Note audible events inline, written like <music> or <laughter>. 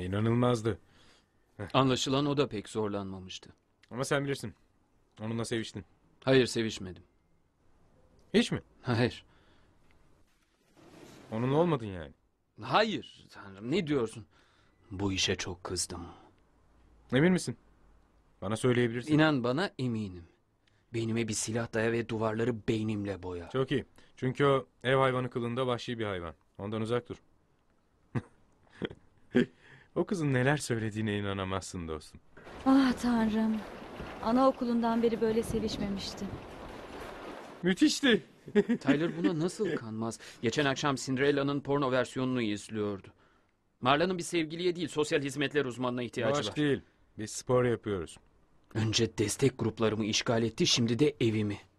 İnanılmazdı. Anlaşılan o da pek zorlanmamıştı. Ama sen bilirsin. Onunla seviştin. Hayır sevişmedim. Hiç mi? Hayır. Onunla olmadın yani. Hayır tanrım ne diyorsun? Bu işe çok kızdım. Emin misin? Bana söyleyebilirsin. İnan bana eminim. Beynime bir silah daya ve duvarları beynimle boya. Çok iyi. Çünkü o ev hayvanı kılığında vahşi bir hayvan. Ondan uzak dur. O kızın neler söylediğine inanamazsın dostum. Ah tanrım. Anaokulundan beri böyle sevişmemiştim. Müthişti. <laughs> Tyler buna nasıl kanmaz? Geçen akşam Cinderella'nın porno versiyonunu izliyordu. Marla'nın bir sevgiliye değil sosyal hizmetler uzmanına ihtiyacı Boş var. değil. Biz spor yapıyoruz. Önce destek gruplarımı işgal etti şimdi de evimi.